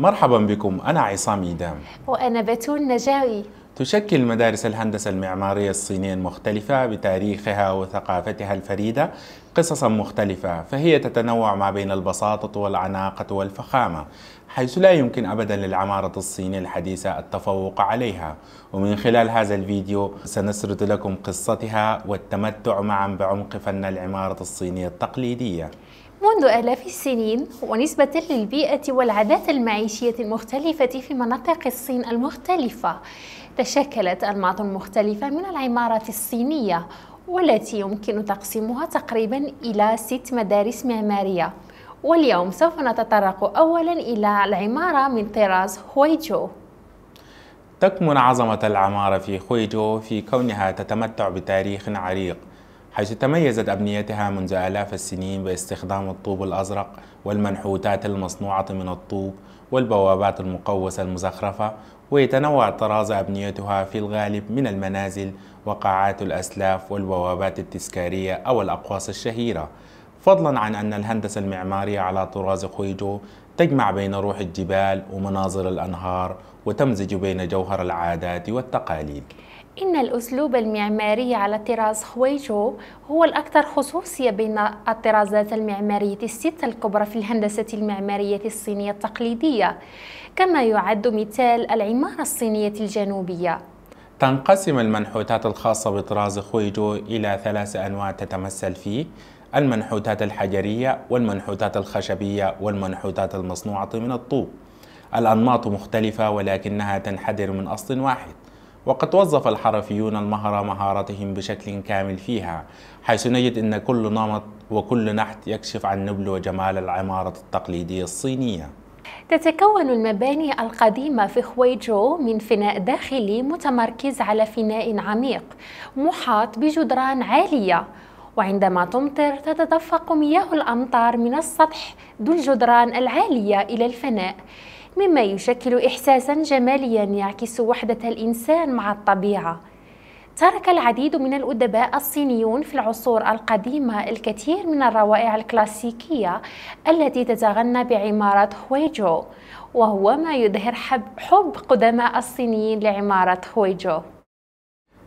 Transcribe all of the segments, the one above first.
مرحبا بكم أنا عصام إيدام وأنا بتول نجاوي تشكل مدارس الهندسة المعمارية الصينية المختلفة بتاريخها وثقافتها الفريدة قصصا مختلفة فهي تتنوع ما بين البساطة والعناقة والفخامة حيث لا يمكن أبدا للعمارة الصينية الحديثة التفوق عليها ومن خلال هذا الفيديو سنسرد لكم قصتها والتمتع معا بعمق فن العمارة الصينية التقليدية منذ آلاف السنين ونسبة للبيئة والعادات المعيشية المختلفة في مناطق الصين المختلفة تشكلت أنماط مختلفة من العمارة الصينية والتي يمكن تقسيمها تقريبا إلى ست مدارس معمارية واليوم سوف نتطرق أولا إلى العمارة من طراز هويجو تكمن عظمة العمارة في خويجو في كونها تتمتع بتاريخ عريق حيث تميزت أبنيتها منذ آلاف السنين باستخدام الطوب الأزرق والمنحوتات المصنوعة من الطوب والبوابات المقوسة المزخرفة ويتنوع طراز أبنيتها في الغالب من المنازل وقاعات الأسلاف والبوابات التذكارية أو الأقواس الشهيرة فضلا عن أن الهندسة المعمارية على طراز خويجو تجمع بين روح الجبال ومناظر الأنهار وتمزج بين جوهر العادات والتقاليد إن الأسلوب المعماري على طراز خويجو هو الأكثر خصوصية بين الطرازات المعمارية الستة الكبرى في الهندسة المعمارية الصينية التقليدية كما يعد مثال العمارة الصينية الجنوبية تنقسم المنحوتات الخاصة بطراز خويجو إلى ثلاث أنواع تتمثل في المنحوتات الحجرية والمنحوتات الخشبية والمنحوتات المصنوعة من الطوب الأنماط مختلفة ولكنها تنحدر من أصل واحد وقد وظف الحرفيون المهرة مهارتهم بشكل كامل فيها حيث نجد أن كل نمط وكل نحت يكشف عن نبل وجمال العمارة التقليدية الصينية تتكون المباني القديمة في خويجو من فناء داخلي متمركز على فناء عميق محاط بجدران عالية وعندما تمطر تتدفق مياه الأمطار من السطح ذو الجدران العالية إلى الفناء مما يشكل إحساسا جماليا يعكس وحدة الإنسان مع الطبيعة ترك العديد من الأدباء الصينيون في العصور القديمة الكثير من الروائع الكلاسيكية التي تتغنى بعمارة هويجو وهو ما يظهر حب قدماء الصينيين لعمارة هويجو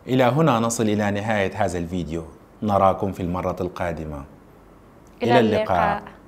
إلى هنا نصل إلى نهاية هذا الفيديو نراكم في المرة القادمة إلى اللقاء, اللقاء.